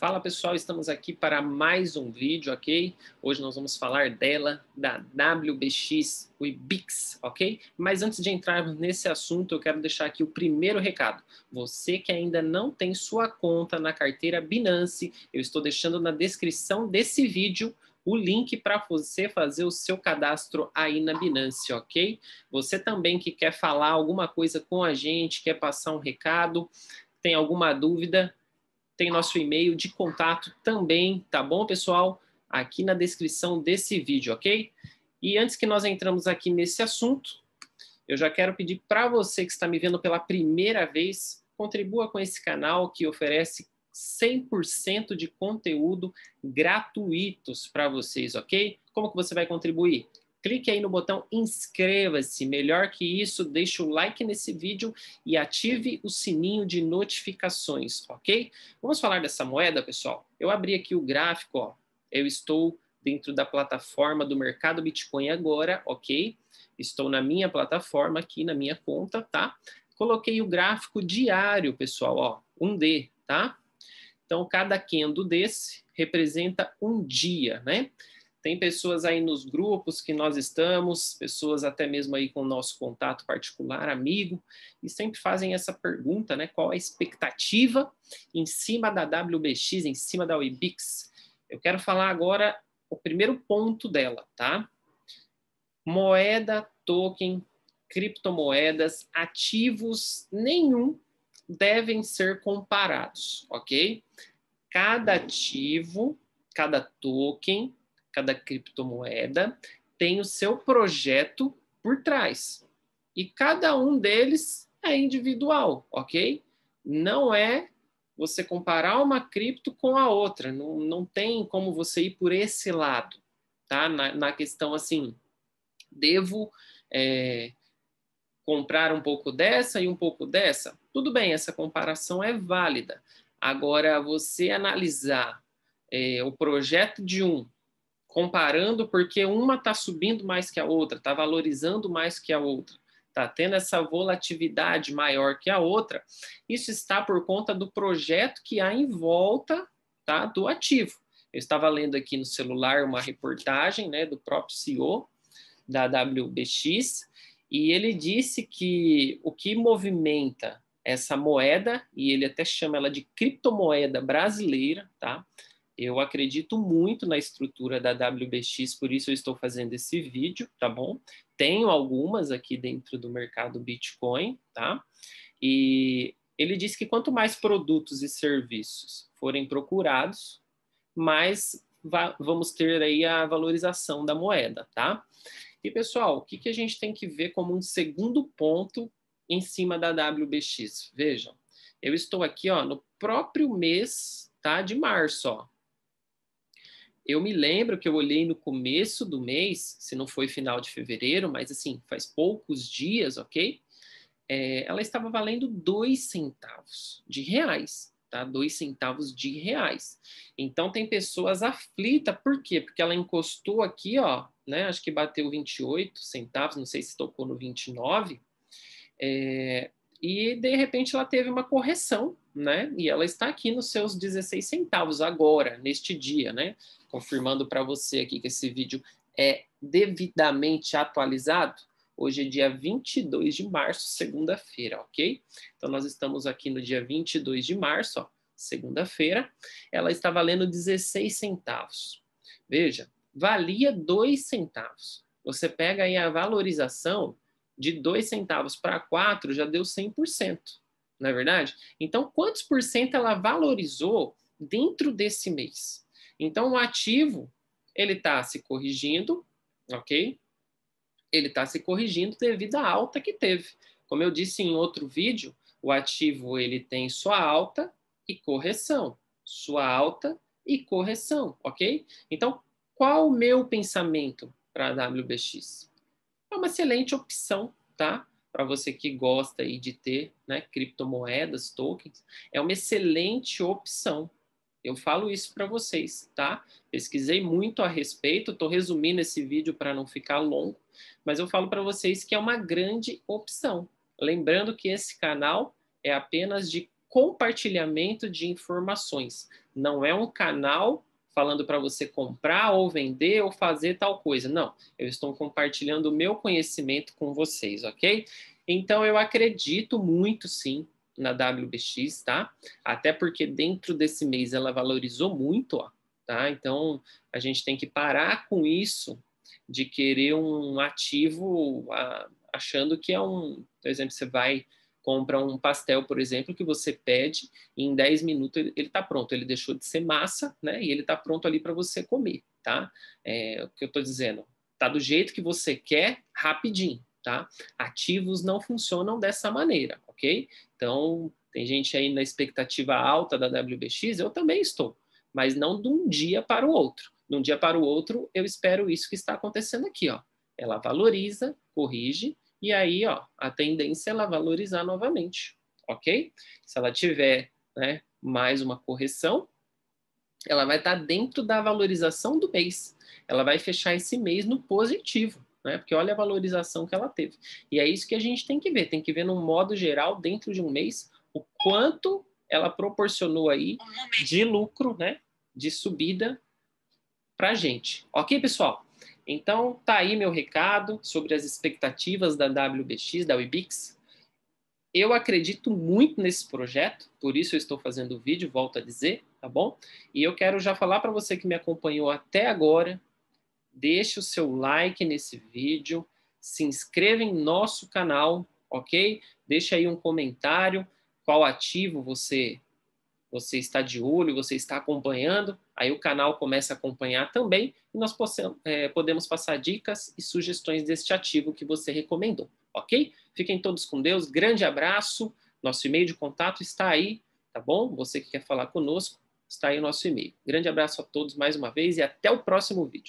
Fala pessoal, estamos aqui para mais um vídeo, ok? Hoje nós vamos falar dela, da WBX Webix, ok? Mas antes de entrarmos nesse assunto, eu quero deixar aqui o primeiro recado. Você que ainda não tem sua conta na carteira Binance, eu estou deixando na descrição desse vídeo o link para você fazer o seu cadastro aí na Binance, ok? Você também que quer falar alguma coisa com a gente, quer passar um recado, tem alguma dúvida, tem nosso e-mail de contato também, tá bom, pessoal? Aqui na descrição desse vídeo, ok? E antes que nós entramos aqui nesse assunto, eu já quero pedir para você que está me vendo pela primeira vez, contribua com esse canal que oferece 100% de conteúdo gratuitos para vocês, ok? Como que você vai contribuir? clique aí no botão inscreva-se. Melhor que isso, deixe o like nesse vídeo e ative o sininho de notificações, ok? Vamos falar dessa moeda, pessoal? Eu abri aqui o gráfico, ó. Eu estou dentro da plataforma do mercado Bitcoin agora, ok? Estou na minha plataforma aqui, na minha conta, tá? Coloquei o gráfico diário, pessoal, ó, Um d tá? Então, cada candle desse representa um dia, né? Tem pessoas aí nos grupos que nós estamos, pessoas até mesmo aí com o nosso contato particular, amigo, e sempre fazem essa pergunta, né? Qual a expectativa em cima da WBX, em cima da WIBIX? Eu quero falar agora o primeiro ponto dela, tá? Moeda, token, criptomoedas, ativos nenhum devem ser comparados, ok? Cada ativo, cada token cada criptomoeda tem o seu projeto por trás. E cada um deles é individual, ok? Não é você comparar uma cripto com a outra. Não, não tem como você ir por esse lado, tá? Na, na questão assim, devo é, comprar um pouco dessa e um pouco dessa? Tudo bem, essa comparação é válida. Agora, você analisar é, o projeto de um comparando porque uma está subindo mais que a outra, está valorizando mais que a outra, está tendo essa volatilidade maior que a outra, isso está por conta do projeto que há em volta tá, do ativo. Eu estava lendo aqui no celular uma reportagem né, do próprio CEO da WBX, e ele disse que o que movimenta essa moeda, e ele até chama ela de criptomoeda brasileira, tá? Eu acredito muito na estrutura da WBX, por isso eu estou fazendo esse vídeo, tá bom? Tenho algumas aqui dentro do mercado Bitcoin, tá? E ele diz que quanto mais produtos e serviços forem procurados, mais vamos ter aí a valorização da moeda, tá? E pessoal, o que, que a gente tem que ver como um segundo ponto em cima da WBX? Vejam, eu estou aqui ó, no próprio mês tá, de março, ó, eu me lembro que eu olhei no começo do mês, se não foi final de fevereiro, mas assim, faz poucos dias, ok? É, ela estava valendo dois centavos de reais, tá? Dois centavos de reais. Então tem pessoas aflitas, por quê? Porque ela encostou aqui, ó, né? Acho que bateu 28 centavos, não sei se tocou no 29. É, e de repente ela teve uma correção, né? E ela está aqui nos seus 16 centavos agora, neste dia, né? Confirmando para você aqui que esse vídeo é devidamente atualizado. Hoje é dia 22 de março, segunda-feira, ok? Então nós estamos aqui no dia 22 de março, segunda-feira. Ela está valendo 16 centavos. Veja, valia 2 centavos. Você pega aí a valorização de 2 centavos para 4, já deu 100% não é verdade? Então, quantos por cento ela valorizou dentro desse mês? Então, o ativo, ele está se corrigindo, ok? Ele está se corrigindo devido à alta que teve. Como eu disse em outro vídeo, o ativo ele tem sua alta e correção, sua alta e correção, ok? Então, qual o meu pensamento para a WBX? É uma excelente opção, tá? para você que gosta aí de ter né, criptomoedas, tokens, é uma excelente opção. Eu falo isso para vocês, tá? Pesquisei muito a respeito, estou resumindo esse vídeo para não ficar longo, mas eu falo para vocês que é uma grande opção. Lembrando que esse canal é apenas de compartilhamento de informações, não é um canal falando para você comprar ou vender ou fazer tal coisa. Não, eu estou compartilhando o meu conhecimento com vocês, ok? Então eu acredito muito sim na WBX, tá? Até porque dentro desse mês ela valorizou muito, ó, tá? Então a gente tem que parar com isso de querer um ativo achando que é um, por exemplo, você vai compra um pastel, por exemplo, que você pede e em 10 minutos ele está pronto. Ele deixou de ser massa, né? E ele está pronto ali para você comer, tá? É, o que eu estou dizendo? Tá do jeito que você quer, rapidinho, tá? Ativos não funcionam dessa maneira, ok? Então, tem gente aí na expectativa alta da WBX, eu também estou, mas não de um dia para o outro. De um dia para o outro, eu espero isso que está acontecendo aqui, ó. Ela valoriza, corrige, e aí, ó, a tendência é ela valorizar novamente, ok? Se ela tiver né, mais uma correção, ela vai estar tá dentro da valorização do mês. Ela vai fechar esse mês no positivo, né? Porque olha a valorização que ela teve. E é isso que a gente tem que ver, tem que ver no modo geral dentro de um mês o quanto ela proporcionou aí de lucro, né? De subida para gente. Ok, pessoal? Então, tá aí meu recado sobre as expectativas da WBX, da Webix. Eu acredito muito nesse projeto, por isso eu estou fazendo o vídeo, volto a dizer, tá bom? E eu quero já falar para você que me acompanhou até agora, deixe o seu like nesse vídeo, se inscreva em nosso canal, ok? Deixe aí um comentário, qual ativo você você está de olho, você está acompanhando, aí o canal começa a acompanhar também e nós possamos, é, podemos passar dicas e sugestões deste ativo que você recomendou, ok? Fiquem todos com Deus, grande abraço, nosso e-mail de contato está aí, tá bom? Você que quer falar conosco, está aí o nosso e-mail. Grande abraço a todos mais uma vez e até o próximo vídeo.